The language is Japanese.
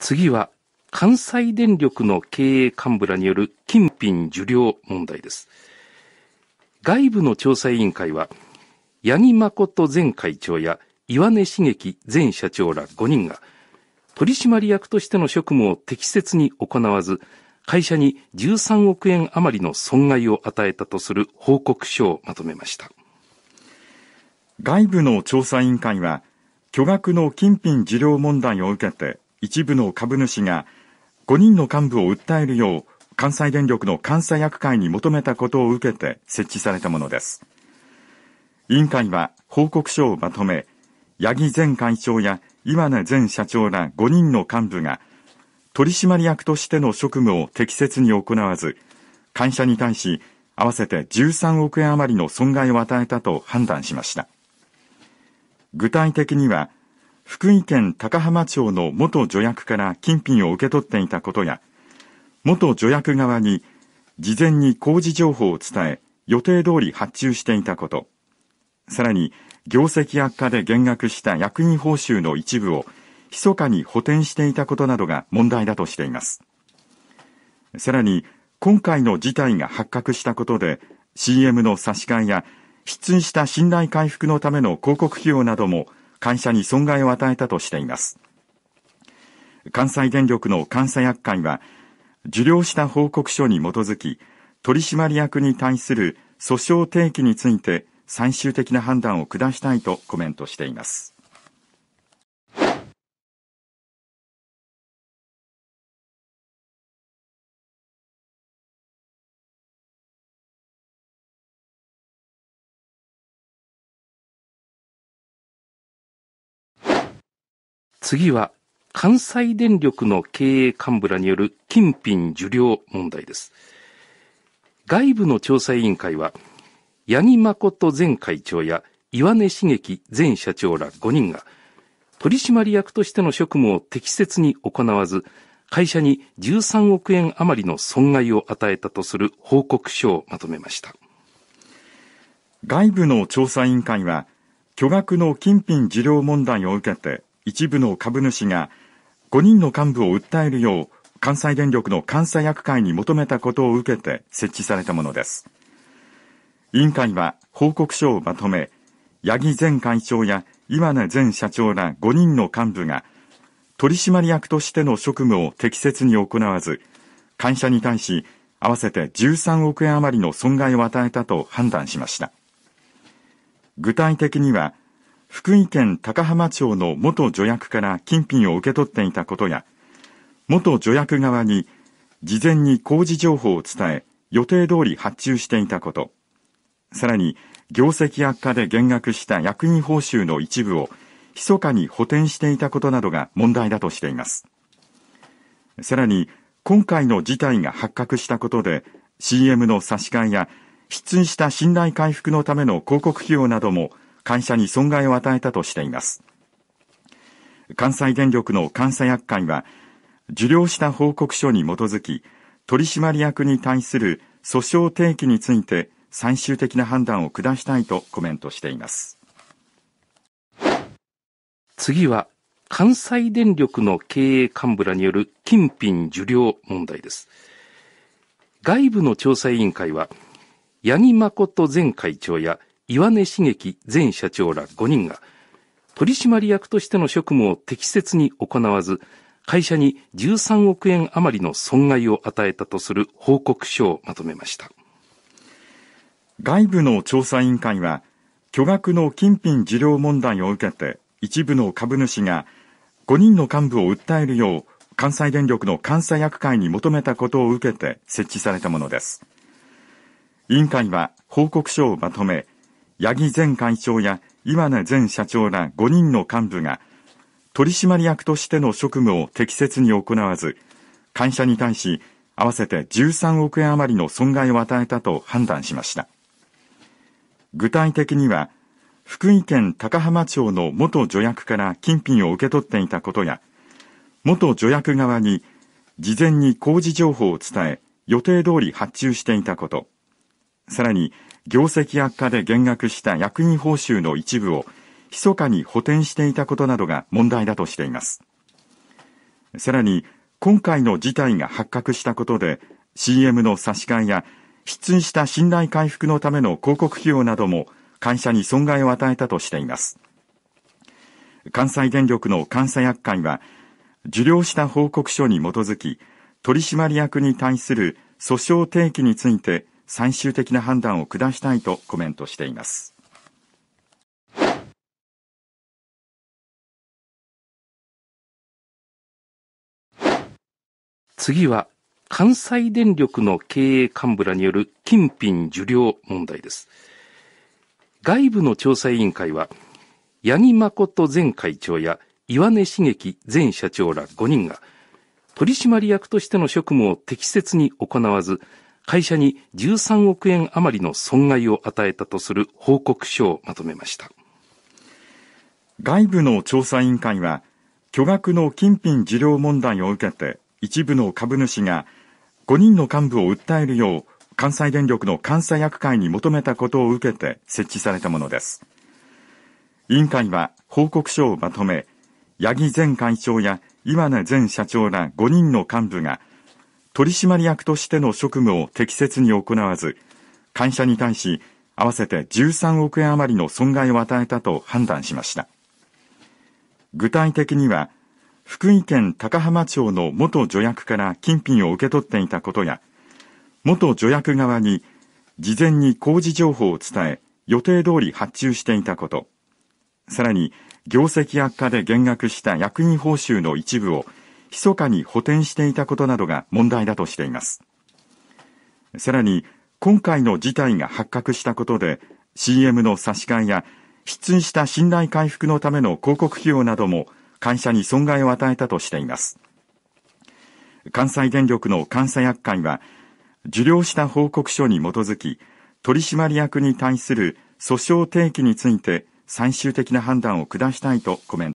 次は関西電力の経営幹部らによる金品受領問題です。外部の調査委員会は、八木誠前会長や岩根茂樹前社長ら5人が、取締役としての職務を適切に行わず、会社に13億円余りの損害を与えたとする報告書をまとめました。外部の調査委員会は、巨額の金品受領問題を受けて、一部の株主が5人の幹部を訴えるよう関西電力の監査役会に求めたことを受けて設置されたものです。委員会は報告書をまとめ、八木前会長や岩根前社長ら5人の幹部が取締役としての職務を適切に行わず、会社に対し合わせて13億円余りの損害を与えたと判断しました。具体的には、福井県高浜町の元助役から金品を受け取っていたことや、元助役側に事前に工事情報を伝え、予定通り発注していたこと、さらに業績悪化で減額した役員報酬の一部を密かに補填していたことなどが問題だとしています。さらに、今回の事態が発覚したことで、CM の差し替えや、失墜した信頼回復のための広告費用なども会社に損害を与えたとしています。関西電力の監査役会は、受領した報告書に基づき、取締役に対する訴訟提起について最終的な判断を下したいとコメントしています。次は関西電力の経営幹部らによる金品受領問題です。外部の調査委員会は、八木誠前会長や岩根茂樹前社長ら5人が、取締役としての職務を適切に行わず、会社に13億円余りの損害を与えたとする報告書をまとめました。外部の調査委員会は、巨額の金品受領問題を受けて、一部の株主が5人の幹部を訴えるよう関西電力の監査役会に求めたことを受けて設置されたものです。委員会は報告書をまとめ、八木前会長や岩根前社長ら5人の幹部が取締役としての職務を適切に行わず、会社に対し合わせて13億円余りの損害を与えたと判断しました。具体的には、福井県高浜町の元助役から金品を受け取っていたことや、元助役側に事前に工事情報を伝え、予定通り発注していたこと、さらに業績悪化で減額した役員報酬の一部を密かに補填していたことなどが問題だとしています。さらに、今回の事態が発覚したことで、CM の差し替えや、失墜した信頼回復のための広告費用なども会社に損害を与えたとしています。関西電力の監査役会は、受領した報告書に基づき、取締役に対する訴訟提起について最終的な判断を下したいとコメントしています。次は、関西電力の経営幹部らによる金品受領問題です。外部の調査委員会は、八木誠前会長や岩根茂樹前社長ら5人が、取締役としての職務を適切に行わず、会社に13億円余りの損害を与えたとする報告書をまとめました。外部の調査委員会は、巨額の金品受領問題を受けて、一部の株主が5人の幹部を訴えるよう、関西電力の監査役会に求めたことを受けて設置されたものです。委員会は報告書をまとめ、八木前会長や岩根前社長ら5人の幹部が取締役としての職務を適切に行わず会社に対し合わせて13億円余りの損害を与えたと判断しました具体的には福井県高浜町の元助役から金品を受け取っていたことや元助役側に事前に工事情報を伝え予定通り発注していたことさらに、業績悪化で減額した役員報酬の一部を、密かに補填していたことなどが問題だとしています。さらに、今回の事態が発覚したことで、CM の差し替えや、失墜した信頼回復のための広告費用なども、会社に損害を与えたとしています。関西電力の監査役会は、受領した報告書に基づき、取締役に対する訴訟提起について最終的な判断を下したいとコメントしています。次は関西電力の経営幹部らによる金品受領問題です。外部の調査委員会は、八木誠前会長や岩根茂樹前社長ら5人が、取締役としての職務を適切に行わず、会社に13億円余りの損害を与えたとする報告書をまとめました外部の調査委員会は巨額の金品受領問題を受けて一部の株主が5人の幹部を訴えるよう関西電力の監査役会に求めたことを受けて設置されたものです委員会は報告書をまとめ八木前会長や岩根前社長ら5人の幹部が取締役としての職務を適切に行わず、会社に対し合わせて13億円余りの損害を与えたと判断しました。具体的には、福井県高浜町の元助役から金品を受け取っていたことや、元助役側に事前に工事情報を伝え、予定通り発注していたこと、さらに業績悪化で減額した役員報酬の一部を密かに補填していたことなどが問題だとしています。さらに、今回の事態が発覚したことで、CM の差し替えや、失墜した信頼回復のための広告費用なども会社に損害を与えたとしています。関西電力の監査役会は、受領した報告書に基づき、取締役に対する訴訟提起について最終的な判断を下したいとコメント